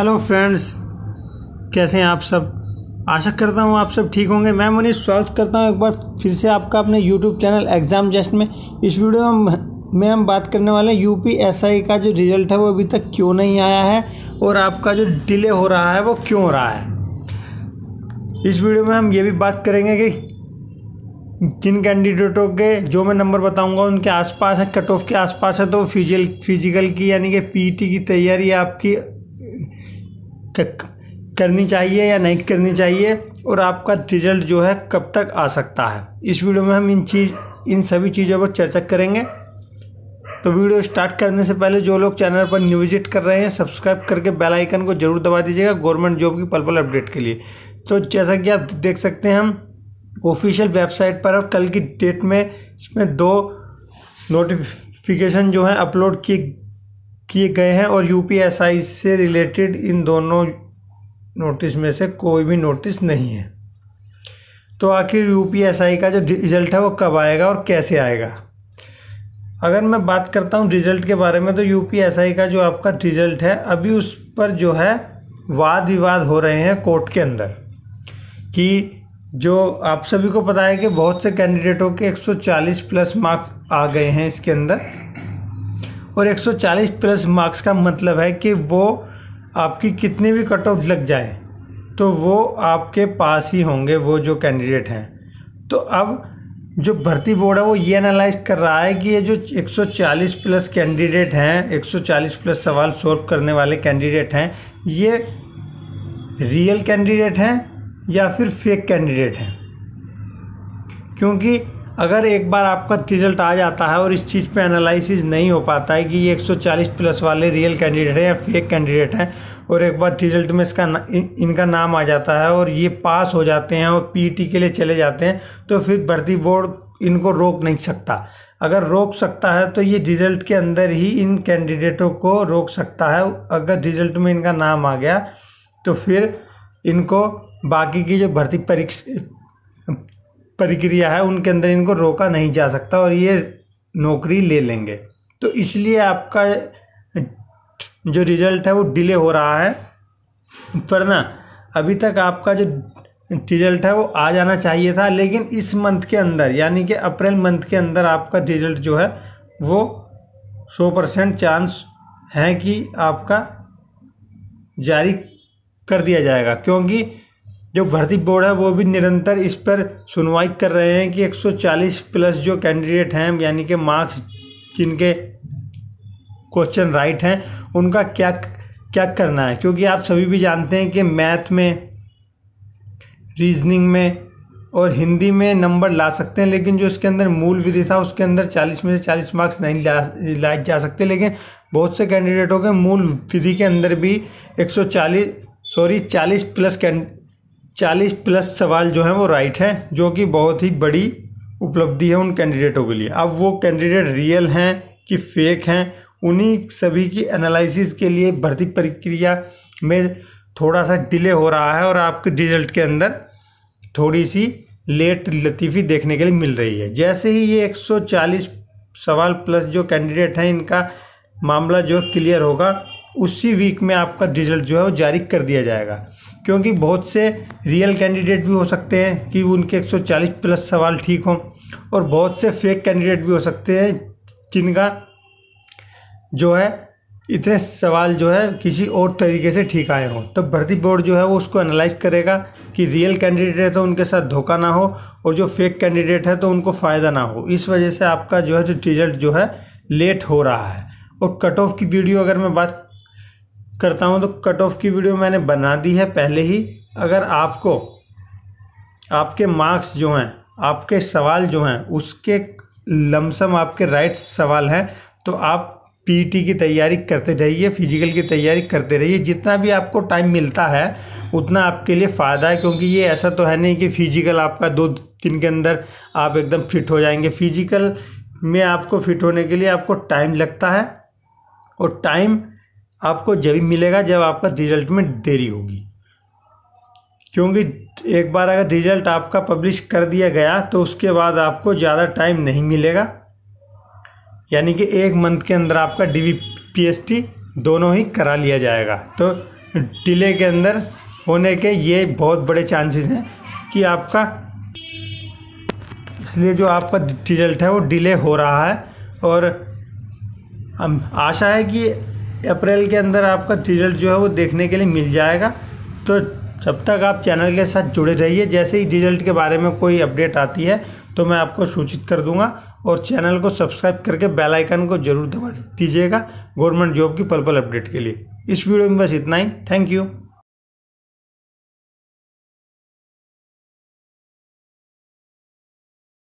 hello friends कैसे हैं आप सब आशा करता हूँ आप सब ठीक होंगे मैं मुनीष स्वागत करता हूँ एक बार फिर से आपका अपने यूट्यूब चैनल एग्ज़ाम जस्ट में इस वीडियो में में हम बात करने वाले हैं यूपीएसआई का जो रिज़ल्ट है वो अभी तक क्यों नहीं आया है और आपका जो डिले हो रहा है वो क्यों हो रहा है इस वीडियो में हम ये भी बात करेंगे कि जिन कैंडिडेटों के जो मैं नंबर बताऊंगा उनके आसपास है कट ऑफ के आसपास है तो फिजिकल फिजिकल की यानी कि पीटी e की तैयारी आपकी करनी चाहिए या नहीं करनी चाहिए और आपका रिजल्ट जो है कब तक आ सकता है इस वीडियो में हम इन चीज इन सभी चीज़ों पर चर्चा करेंगे तो वीडियो स्टार्ट करने से पहले जो लोग चैनल पर न्यू विजिट कर रहे हैं सब्सक्राइब करके बेल आइकन को जरूर दबा दीजिएगा गवर्नमेंट जॉब की पल पल अपडेट के लिए तो जैसा कि आप देख सकते हैं हम ऑफिशियल वेबसाइट पर कल की डेट में इसमें दो नोटिफिकेशन जो है अपलोड की किए गए हैं और यूपीएसआई से रिलेटेड इन दोनों नोटिस में से कोई भी नोटिस नहीं है तो आखिर यूपीएसआई का जो रिज़ल्ट है वो कब आएगा और कैसे आएगा अगर मैं बात करता हूँ रिज़ल्ट के बारे में तो यूपीएसआई का जो आपका रिज़ल्ट है अभी उस पर जो है वाद विवाद हो रहे हैं कोर्ट के अंदर कि जो आप सभी को पता है कि बहुत से कैंडिडेटों के 140 प्लस मार्क्स आ गए हैं इसके अंदर और 140 प्लस मार्क्स का मतलब है कि वो आपकी कितनी भी कट ऑफ लग जाए तो वो आपके पास ही होंगे वो जो कैंडिडेट हैं तो अब जो भर्ती बोर्ड है वो ये एनालाइज कर रहा है कि ये जो 140 प्लस कैंडिडेट हैं 140 प्लस सवाल सॉल्व करने वाले कैंडिडेट हैं ये रियल कैंडिडेट हैं या फिर फेक कैंडिडेट हैं क्योंकि अगर एक बार आपका रिजल्ट आ जाता है और इस चीज़ पे एनालिसिस नहीं हो पाता है कि ये 140 प्लस वाले रियल कैंडिडेट हैं या फेक कैंडिडेट हैं और एक बार रिजल्ट में इसका इन, इनका नाम आ जाता है और ये पास हो जाते हैं और पीटी e के लिए चले जाते हैं तो फिर भर्ती बोर्ड इनको रोक नहीं सकता अगर रोक सकता है तो ये रिजल्ट के अंदर ही इन कैंडिडेटों को रोक सकता है अगर रिजल्ट में इनका नाम आ गया तो फिर इनको बाकी की जो भर्ती परीक्षा प्रक्रिया है उनके अंदर इनको रोका नहीं जा सकता और ये नौकरी ले लेंगे तो इसलिए आपका जो रिज़ल्ट है वो डिले हो रहा है वरना अभी तक आपका जो रिज़ल्ट है वो आ जाना चाहिए था लेकिन इस मंथ के अंदर यानी कि अप्रैल मंथ के अंदर आपका रिज़ल्ट जो है वो सौ परसेंट चांस है कि आपका जारी कर दिया जाएगा क्योंकि जो भर्ती बोर्ड है वो भी निरंतर इस पर सुनवाई कर रहे हैं कि 140 प्लस जो कैंडिडेट हैं यानी कि मार्क्स जिनके क्वेश्चन राइट हैं उनका क्या क्या करना है क्योंकि आप सभी भी जानते हैं कि मैथ में रीजनिंग में और हिंदी में नंबर ला सकते हैं लेकिन जो इसके अंदर मूल विधि था उसके अंदर 40 में से 40 मार्क्स नहीं ला लाए जा सकते लेकिन बहुत से कैंडिडेटों के मूल विधि के अंदर भी 140 सॉरी 40 प्लस कैंड चालीस प्लस सवाल जो हैं वो राइट हैं जो कि बहुत ही बड़ी उपलब्धि है उन कैंडिडेटों के लिए अब वो कैंडिडेट रियल हैं कि फेक हैं उन्हीं सभी की एनालिसिस के लिए भर्ती प्रक्रिया में थोड़ा सा डिले हो रहा है और आपके रिजल्ट के अंदर थोड़ी सी लेट लतीफ़ी देखने के लिए मिल रही है जैसे ही ये 140 सवाल प्लस जो कैंडिडेट हैं इनका मामला जो क्लियर होगा उसी वीक में आपका रिजल्ट जो है वो जारी कर दिया जाएगा क्योंकि बहुत से रियल कैंडिडेट भी हो सकते हैं कि उनके 140 प्लस सवाल ठीक हों और बहुत से फेक कैंडिडेट भी हो सकते हैं जिनका जो है इतने सवाल जो है किसी और तरीके से ठीक आए हों तो भर्ती बोर्ड जो है वो उसको एनालाइज करेगा कि रियल कैंडिडेट है तो उनके साथ धोखा ना हो और जो फेक कैंडिडेट है तो उनको फ़ायदा ना हो इस वजह से आपका जो है रिजल्ट जो है लेट हो रहा है और कट ऑफ की वीडियो अगर मैं बात करता हूँ तो कट ऑफ की वीडियो मैंने बना दी है पहले ही अगर आपको आपके मार्क्स जो हैं आपके सवाल जो हैं उसके लमसम आपके राइट सवाल हैं तो आप पीटी की तैयारी करते रहिए फिजिकल की तैयारी करते रहिए जितना भी आपको टाइम मिलता है उतना आपके लिए फ़ायदा है क्योंकि ये ऐसा तो है नहीं कि फिजिकल आपका दो दिन के अंदर आप एकदम फिट हो जाएंगे फिजिकल में आपको फिट होने के लिए आपको टाइम लगता है और टाइम आपको जब मिलेगा जब आपका रिजल्ट में देरी होगी क्योंकि एक बार अगर रिजल्ट आपका पब्लिश कर दिया गया तो उसके बाद आपको ज़्यादा टाइम नहीं मिलेगा यानी कि एक मंथ के अंदर आपका डी वी पी टी दोनों ही करा लिया जाएगा तो डिले के अंदर होने के ये बहुत बड़े चांसेस हैं कि आपका इसलिए जो आपका रिजल्ट है वो डिले हो रहा है और आशा है कि अप्रैल के अंदर आपका रिजल्ट जो है वो देखने के लिए मिल जाएगा तो जब तक आप चैनल के साथ जुड़े रहिए जैसे ही रिजल्ट के बारे में कोई अपडेट आती है तो मैं आपको सूचित कर दूंगा और चैनल को सब्सक्राइब करके बेल आइकन को जरूर दबा दीजिएगा गवर्नमेंट जॉब की पल पल अपडेट के लिए इस वीडियो में बस इतना ही थैंक यू